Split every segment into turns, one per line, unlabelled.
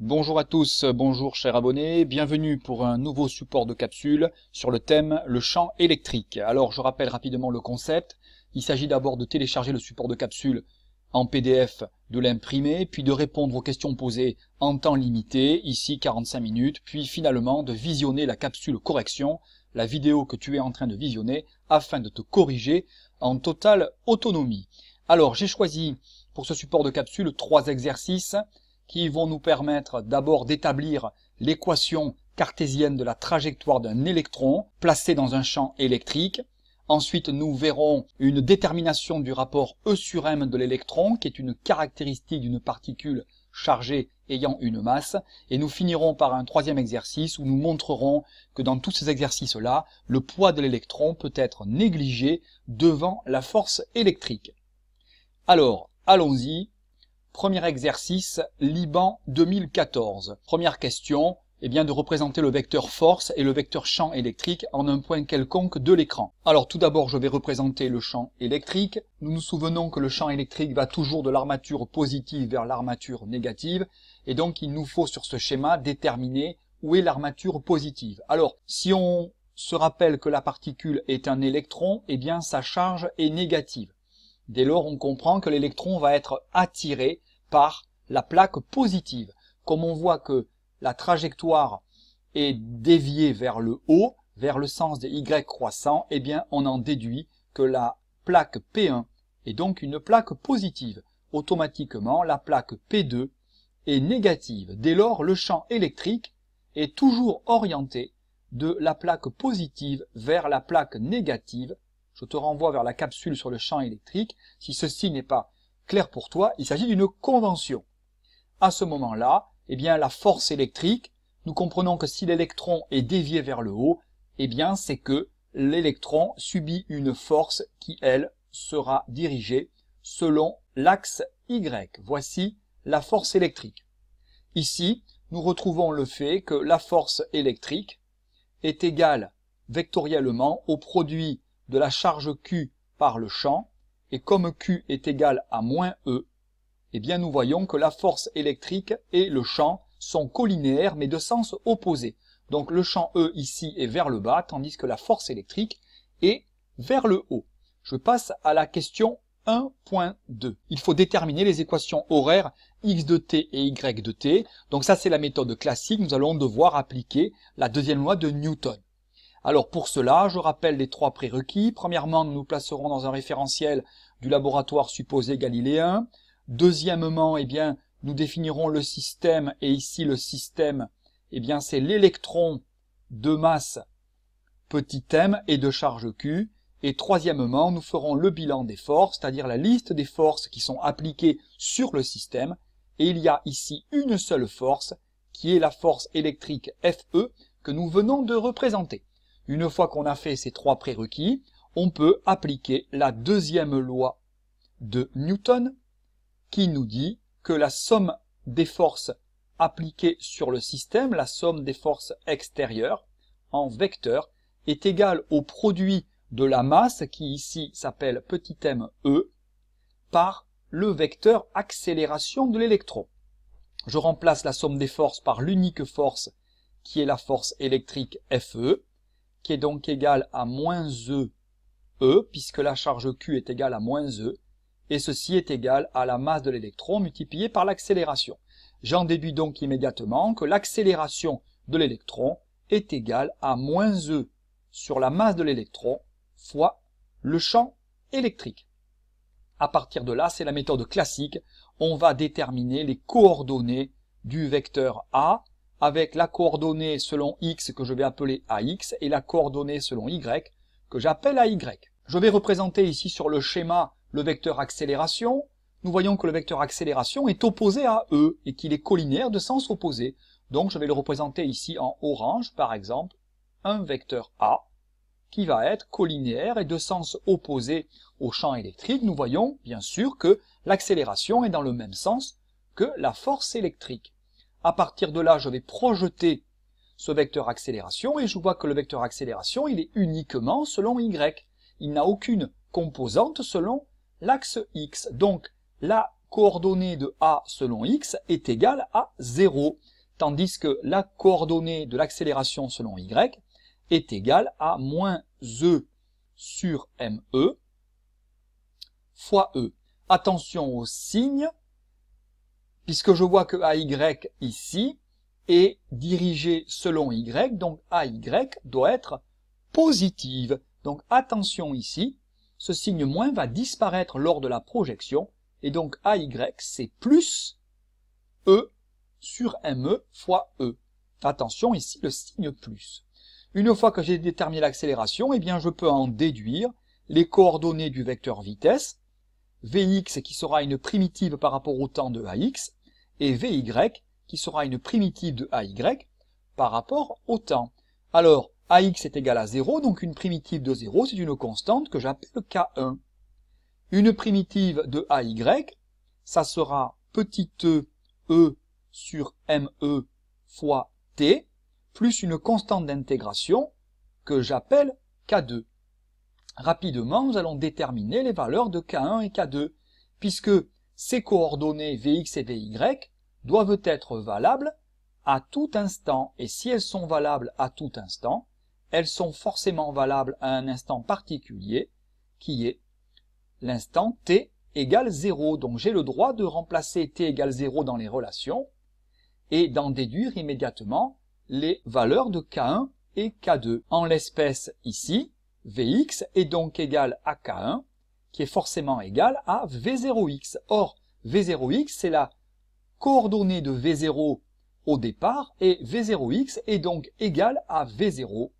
Bonjour à tous, bonjour chers abonnés, bienvenue pour un nouveau support de capsule sur le thème le champ électrique. Alors je rappelle rapidement le concept, il s'agit d'abord de télécharger le support de capsule en PDF, de l'imprimer, puis de répondre aux questions posées en temps limité, ici 45 minutes, puis finalement de visionner la capsule correction, la vidéo que tu es en train de visionner, afin de te corriger en totale autonomie. Alors j'ai choisi pour ce support de capsule trois exercices qui vont nous permettre d'abord d'établir l'équation cartésienne de la trajectoire d'un électron placé dans un champ électrique. Ensuite, nous verrons une détermination du rapport E sur M de l'électron, qui est une caractéristique d'une particule chargée ayant une masse. Et nous finirons par un troisième exercice où nous montrerons que dans tous ces exercices-là, le poids de l'électron peut être négligé devant la force électrique. Alors, allons-y, Premier exercice, Liban 2014. Première question, eh bien de représenter le vecteur force et le vecteur champ électrique en un point quelconque de l'écran. Alors tout d'abord, je vais représenter le champ électrique. Nous nous souvenons que le champ électrique va toujours de l'armature positive vers l'armature négative, et donc il nous faut sur ce schéma déterminer où est l'armature positive. Alors, si on se rappelle que la particule est un électron, eh bien sa charge est négative. Dès lors, on comprend que l'électron va être attiré par la plaque positive. Comme on voit que la trajectoire est déviée vers le haut, vers le sens des Y croissants, eh bien, on en déduit que la plaque P1 est donc une plaque positive. Automatiquement, la plaque P2 est négative. Dès lors, le champ électrique est toujours orienté de la plaque positive vers la plaque négative je te renvoie vers la capsule sur le champ électrique. Si ceci n'est pas clair pour toi, il s'agit d'une convention. À ce moment-là, eh bien, la force électrique, nous comprenons que si l'électron est dévié vers le haut, eh bien, c'est que l'électron subit une force qui, elle, sera dirigée selon l'axe Y. Voici la force électrique. Ici, nous retrouvons le fait que la force électrique est égale vectoriellement au produit de la charge Q par le champ, et comme Q est égal à moins E, eh bien nous voyons que la force électrique et le champ sont collinéaires mais de sens opposé. Donc le champ E ici est vers le bas, tandis que la force électrique est vers le haut. Je passe à la question 1.2. Il faut déterminer les équations horaires x de t et y de t. Donc ça c'est la méthode classique, nous allons devoir appliquer la deuxième loi de Newton. Alors pour cela, je rappelle les trois prérequis. Premièrement, nous nous placerons dans un référentiel du laboratoire supposé galiléen. Deuxièmement, eh bien, nous définirons le système, et ici le système, eh bien, c'est l'électron de masse petit m et de charge Q. Et troisièmement, nous ferons le bilan des forces, c'est-à-dire la liste des forces qui sont appliquées sur le système. Et il y a ici une seule force, qui est la force électrique FE, que nous venons de représenter. Une fois qu'on a fait ces trois prérequis, on peut appliquer la deuxième loi de Newton qui nous dit que la somme des forces appliquées sur le système, la somme des forces extérieures en vecteur, est égale au produit de la masse, qui ici s'appelle petit m E, par le vecteur accélération de l'électron. Je remplace la somme des forces par l'unique force qui est la force électrique Fe, qui est donc égal à moins E, E, puisque la charge Q est égale à moins E, et ceci est égal à la masse de l'électron multipliée par l'accélération. J'en déduis donc immédiatement que l'accélération de l'électron est égale à moins E sur la masse de l'électron fois le champ électrique. À partir de là, c'est la méthode classique, on va déterminer les coordonnées du vecteur A avec la coordonnée selon x que je vais appeler AX et la coordonnée selon y que j'appelle AY. Je vais représenter ici sur le schéma le vecteur accélération. Nous voyons que le vecteur accélération est opposé à E et qu'il est collinaire de sens opposé. Donc je vais le représenter ici en orange, par exemple, un vecteur A qui va être collinéaire et de sens opposé au champ électrique. Nous voyons bien sûr que l'accélération est dans le même sens que la force électrique. À partir de là, je vais projeter ce vecteur accélération et je vois que le vecteur accélération, il est uniquement selon y. Il n'a aucune composante selon l'axe x. Donc, la coordonnée de a selon x est égale à 0, tandis que la coordonnée de l'accélération selon y est égale à moins e sur me fois e. Attention au signe, puisque je vois que AY ici est dirigé selon Y, donc AY doit être positive. Donc attention ici, ce signe moins va disparaître lors de la projection, et donc AY c'est plus E sur ME fois E. Attention ici, le signe plus. Une fois que j'ai déterminé l'accélération, eh bien je peux en déduire les coordonnées du vecteur vitesse, Vx qui sera une primitive par rapport au temps de Ax, et Vy qui sera une primitive de AY par rapport au temps. Alors, AX est égal à 0, donc une primitive de 0, c'est une constante que j'appelle K1. Une primitive de AY, ça sera petit e, e sur ME fois T, plus une constante d'intégration que j'appelle K2. Rapidement, nous allons déterminer les valeurs de K1 et K2, puisque ces coordonnées Vx et Vy doivent être valables à tout instant, et si elles sont valables à tout instant, elles sont forcément valables à un instant particulier, qui est l'instant t égale 0. Donc j'ai le droit de remplacer t égale 0 dans les relations, et d'en déduire immédiatement les valeurs de k1 et k2. En l'espèce ici, Vx est donc égal à k1 qui est forcément égal à V0x. Or, V0x, c'est la coordonnée de V0 au départ, et V0x est donc égal à V0.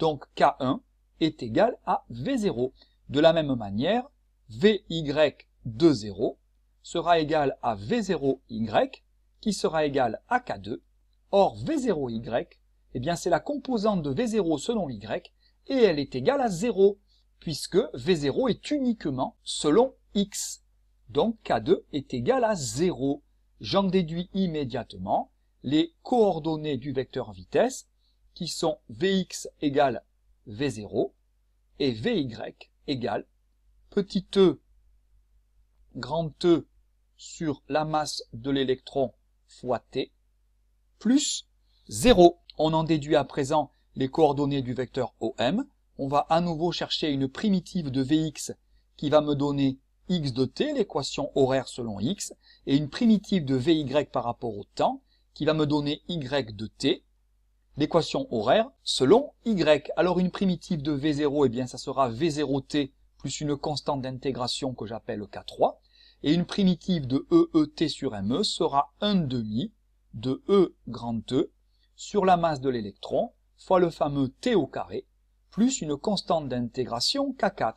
Donc K1 est égal à V0. De la même manière, Vy de 0 sera égal à V0y, qui sera égal à K2. Or, V0y, eh bien c'est la composante de V0 selon y, et elle est égale à 0 puisque V0 est uniquement selon x. Donc K2 est égal à 0. J'en déduis immédiatement les coordonnées du vecteur vitesse qui sont Vx égale V0 et Vy égale petit e grand E sur la masse de l'électron fois T plus 0. On en déduit à présent les coordonnées du vecteur OM on va à nouveau chercher une primitive de Vx qui va me donner x de t, l'équation horaire selon x, et une primitive de Vy par rapport au temps qui va me donner y de t, l'équation horaire selon y. Alors une primitive de V0, eh bien ça sera V0t plus une constante d'intégration que j'appelle K3, et une primitive de EET sur ME sera 1 demi de E grand E sur la masse de l'électron fois le fameux T au carré, plus une constante d'intégration K4.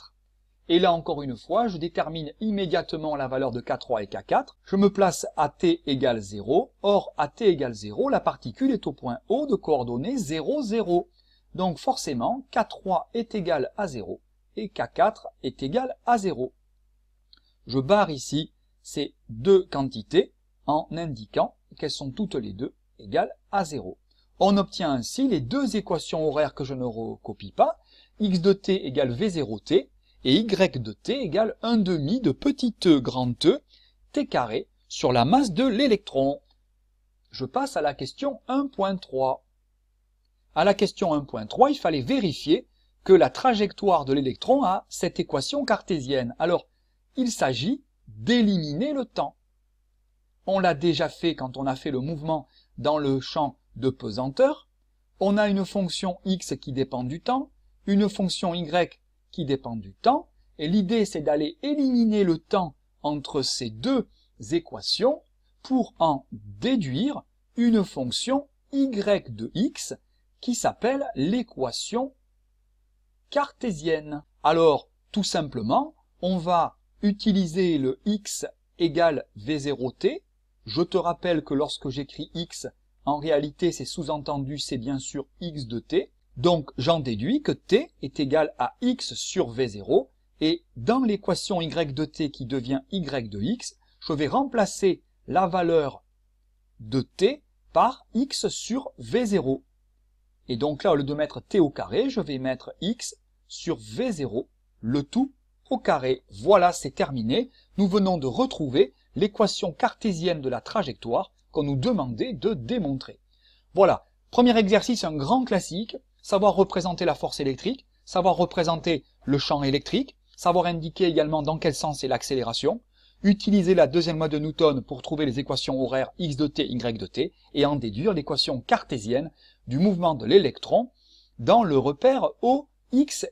Et là encore une fois, je détermine immédiatement la valeur de K3 et K4. Je me place à t égale 0. Or, à t égale 0, la particule est au point O de coordonnées 0, 0. Donc forcément, K3 est égal à 0 et K4 est égal à 0. Je barre ici ces deux quantités en indiquant qu'elles sont toutes les deux égales à 0. On obtient ainsi les deux équations horaires que je ne recopie pas, x de t égale v0t et y de t égale 1 demi de petit e grand E, t carré, sur la masse de l'électron. Je passe à la question 1.3. À la question 1.3, il fallait vérifier que la trajectoire de l'électron a cette équation cartésienne. Alors, il s'agit d'éliminer le temps. On l'a déjà fait quand on a fait le mouvement dans le champ de pesanteur, on a une fonction x qui dépend du temps, une fonction y qui dépend du temps, et l'idée c'est d'aller éliminer le temps entre ces deux équations pour en déduire une fonction y de x qui s'appelle l'équation cartésienne. Alors, tout simplement, on va utiliser le x égale v0t. Je te rappelle que lorsque j'écris x, en réalité, c'est sous-entendu, c'est bien sûr x de t. Donc j'en déduis que t est égal à x sur v0. Et dans l'équation y de t qui devient y de x, je vais remplacer la valeur de t par x sur v0. Et donc là, au lieu de mettre t au carré, je vais mettre x sur v0, le tout au carré. Voilà, c'est terminé. Nous venons de retrouver l'équation cartésienne de la trajectoire nous demandait de démontrer. Voilà, premier exercice, un grand classique, savoir représenter la force électrique, savoir représenter le champ électrique, savoir indiquer également dans quel sens est l'accélération, utiliser la deuxième loi de Newton pour trouver les équations horaires x de t, y de t, et en déduire l'équation cartésienne du mouvement de l'électron dans le repère Oxy,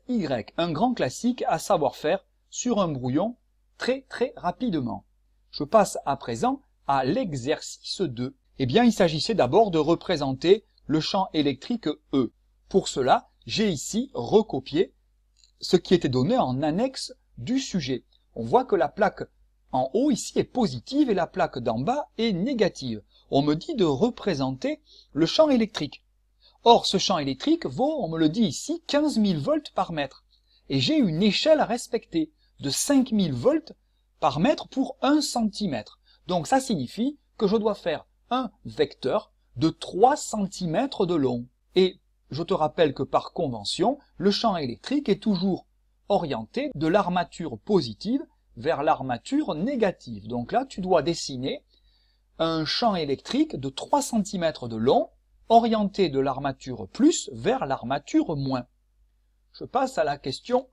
Y, un grand classique à savoir faire sur un brouillon très très rapidement. Je passe à présent à l'exercice 2 Eh bien, il s'agissait d'abord de représenter le champ électrique E. Pour cela, j'ai ici recopié ce qui était donné en annexe du sujet. On voit que la plaque en haut ici est positive et la plaque d'en bas est négative. On me dit de représenter le champ électrique. Or, ce champ électrique vaut, on me le dit ici, 15 000 volts par mètre. Et j'ai une échelle à respecter de 5 000 volts par mètre pour 1 cm. Donc ça signifie que je dois faire un vecteur de 3 cm de long. Et je te rappelle que par convention, le champ électrique est toujours orienté de l'armature positive vers l'armature négative. Donc là, tu dois dessiner un champ électrique de 3 cm de long, orienté de l'armature plus vers l'armature moins. Je passe à la question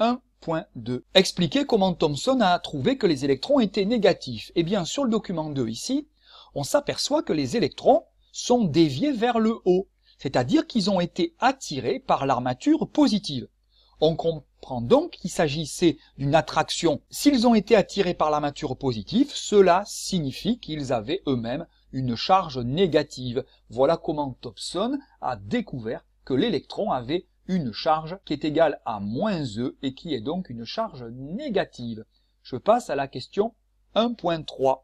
1.2. Expliquer comment Thomson a trouvé que les électrons étaient négatifs. Eh bien, sur le document 2 ici, on s'aperçoit que les électrons sont déviés vers le haut, c'est-à-dire qu'ils ont été attirés par l'armature positive. On comprend donc qu'il s'agissait d'une attraction. S'ils ont été attirés par l'armature positive, cela signifie qu'ils avaient eux-mêmes une charge négative. Voilà comment Thomson a découvert que l'électron avait une charge qui est égale à moins E et qui est donc une charge négative. Je passe à la question 1.3.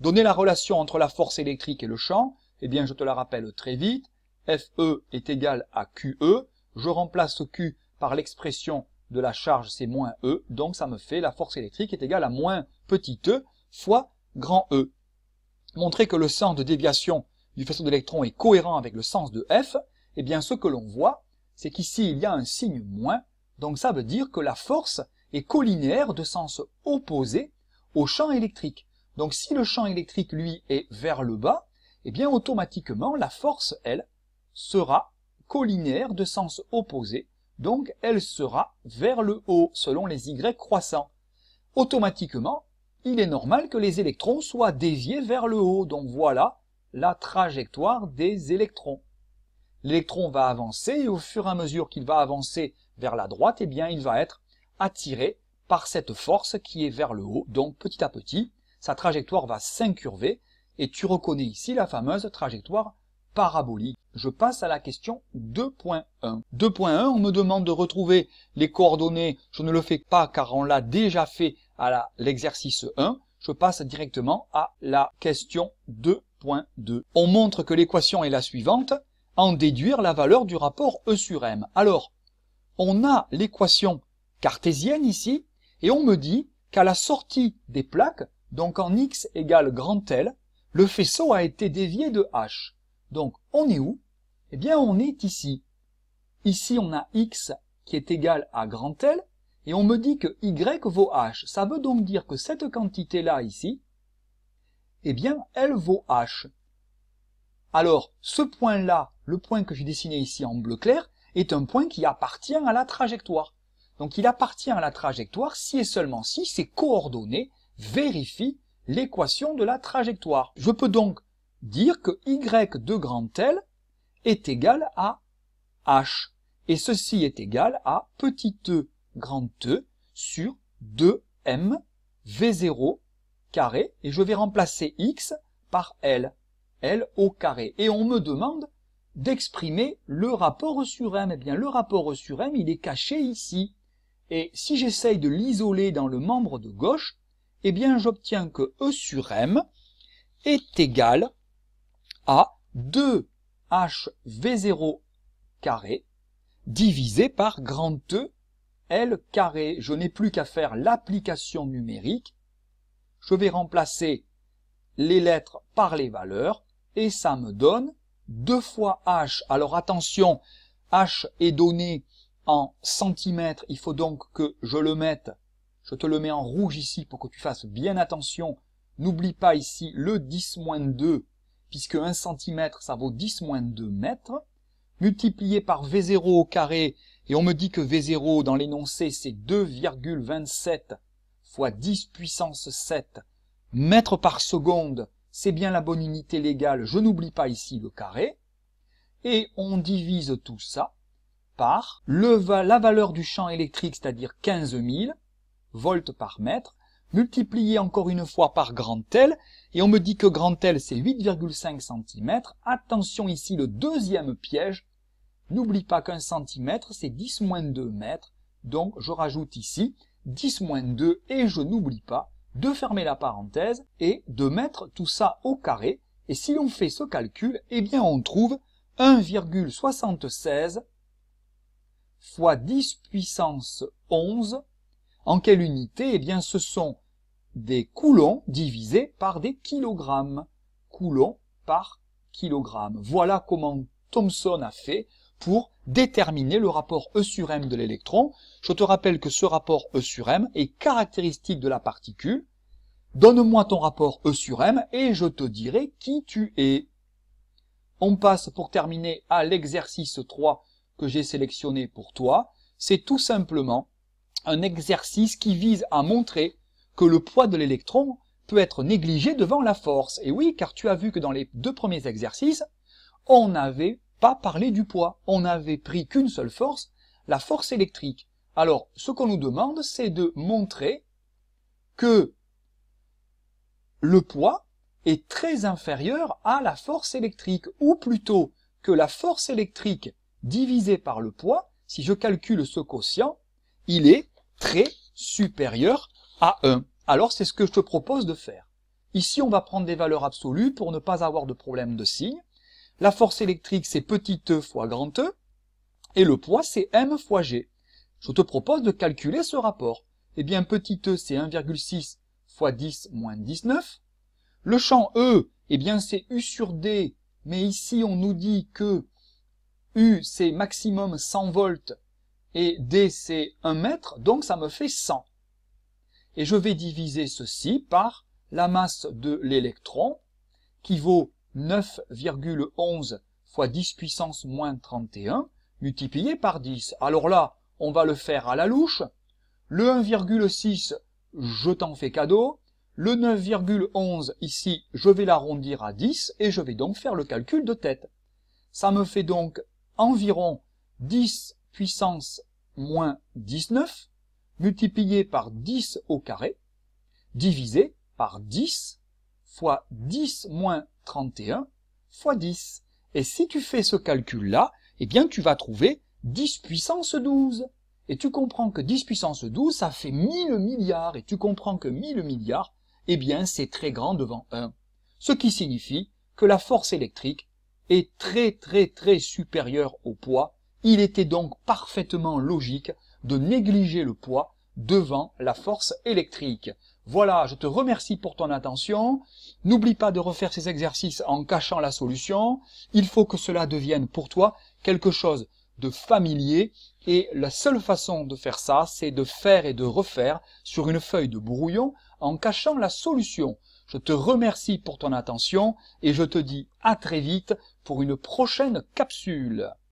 Donner la relation entre la force électrique et le champ, eh bien je te la rappelle très vite, FE est égal à QE, je remplace Q par l'expression de la charge, c'est moins E, donc ça me fait la force électrique est égale à moins petit e fois grand E. Montrer que le sens de déviation du faisceau d'électrons est cohérent avec le sens de F, eh bien ce que l'on voit, c'est qu'ici il y a un signe moins, donc ça veut dire que la force est collinéaire de sens opposé au champ électrique. Donc si le champ électrique, lui, est vers le bas, eh bien automatiquement la force, elle, sera collinéaire de sens opposé, donc elle sera vers le haut selon les Y croissants. Automatiquement, il est normal que les électrons soient déviés vers le haut, donc voilà la trajectoire des électrons l'électron va avancer et au fur et à mesure qu'il va avancer vers la droite, eh bien, il va être attiré par cette force qui est vers le haut. Donc petit à petit, sa trajectoire va s'incurver et tu reconnais ici la fameuse trajectoire parabolique. Je passe à la question 2.1. 2.1, on me demande de retrouver les coordonnées. Je ne le fais pas car on l'a déjà fait à l'exercice 1. Je passe directement à la question 2.2. On montre que l'équation est la suivante en déduire la valeur du rapport E sur M. Alors, on a l'équation cartésienne ici, et on me dit qu'à la sortie des plaques, donc en x égale grand L, le faisceau a été dévié de h. Donc on est où Eh bien on est ici. Ici on a x qui est égal à grand L, et on me dit que y vaut h. Ça veut donc dire que cette quantité-là ici, eh bien elle vaut h. Alors ce point-là le point que j'ai dessiné ici en bleu clair est un point qui appartient à la trajectoire. Donc il appartient à la trajectoire si et seulement si ces coordonnées vérifient l'équation de la trajectoire. Je peux donc dire que y de grand L est égal à h. Et ceci est égal à petit e grand e sur 2m v0 carré. Et je vais remplacer x par L. L au carré. Et on me demande d'exprimer le rapport sur M. Eh bien, le rapport sur M, il est caché ici. Et si j'essaye de l'isoler dans le membre de gauche, eh bien, j'obtiens que E sur M est égal à 2HV0 carré divisé par grand E L carré. Je n'ai plus qu'à faire l'application numérique. Je vais remplacer les lettres par les valeurs et ça me donne 2 fois h. Alors attention, h est donné en centimètres. Il faut donc que je le mette, je te le mets en rouge ici pour que tu fasses bien attention. N'oublie pas ici le 10 moins 2, puisque 1 cm, ça vaut 10 moins 2 mètres, multiplié par V0 au carré, et on me dit que V0 dans l'énoncé, c'est 2,27 fois 10 puissance 7 mètres par seconde, c'est bien la bonne unité légale, je n'oublie pas ici le carré, et on divise tout ça par la valeur du champ électrique, c'est-à-dire 15 000 volts par mètre, multiplié encore une fois par grand L, et on me dit que grand L c'est 8,5 cm. Attention ici, le deuxième piège, n'oublie pas qu'un centimètre c'est 10 moins 2 mètres, donc je rajoute ici 10 moins 2, et je n'oublie pas de fermer la parenthèse et de mettre tout ça au carré. Et si l'on fait ce calcul, eh bien on trouve 1,76 fois 10 puissance 11. En quelle unité Eh bien ce sont des coulombs divisés par des kilogrammes. Coulombs par kilogramme. Voilà comment Thomson a fait pour déterminer le rapport E sur M de l'électron. Je te rappelle que ce rapport E sur M est caractéristique de la particule. Donne-moi ton rapport E sur M et je te dirai qui tu es. On passe pour terminer à l'exercice 3 que j'ai sélectionné pour toi. C'est tout simplement un exercice qui vise à montrer que le poids de l'électron peut être négligé devant la force. Et oui, car tu as vu que dans les deux premiers exercices, on avait pas parler du poids. On n'avait pris qu'une seule force, la force électrique. Alors, ce qu'on nous demande, c'est de montrer que le poids est très inférieur à la force électrique, ou plutôt que la force électrique divisée par le poids, si je calcule ce quotient, il est très supérieur à 1. Alors c'est ce que je te propose de faire. Ici, on va prendre des valeurs absolues pour ne pas avoir de problème de signes. La force électrique, c'est petit e fois grand E, et le poids, c'est m fois g. Je te propose de calculer ce rapport. Eh bien, petit e, c'est 1,6 fois 10 moins 19. Le champ E, eh bien, c'est U sur D, mais ici, on nous dit que U, c'est maximum 100 volts, et D, c'est 1 mètre, donc ça me fait 100. Et je vais diviser ceci par la masse de l'électron, qui vaut 9,11 fois 10 puissance moins 31 multiplié par 10. Alors là, on va le faire à la louche. Le 1,6, je t'en fais cadeau. Le 9,11 ici, je vais l'arrondir à 10 et je vais donc faire le calcul de tête. Ça me fait donc environ 10 puissance moins 19 multiplié par 10 au carré divisé par 10 fois 10 moins 31 fois 10. Et si tu fais ce calcul-là, eh bien tu vas trouver 10 puissance 12. Et tu comprends que 10 puissance 12, ça fait 1000 milliards. Et tu comprends que 1000 milliards, eh bien c'est très grand devant 1. Ce qui signifie que la force électrique est très très très supérieure au poids. Il était donc parfaitement logique de négliger le poids devant la force électrique. Voilà, je te remercie pour ton attention. N'oublie pas de refaire ces exercices en cachant la solution. Il faut que cela devienne pour toi quelque chose de familier. Et la seule façon de faire ça, c'est de faire et de refaire sur une feuille de brouillon en cachant la solution. Je te remercie pour ton attention et je te dis à très vite pour une prochaine capsule.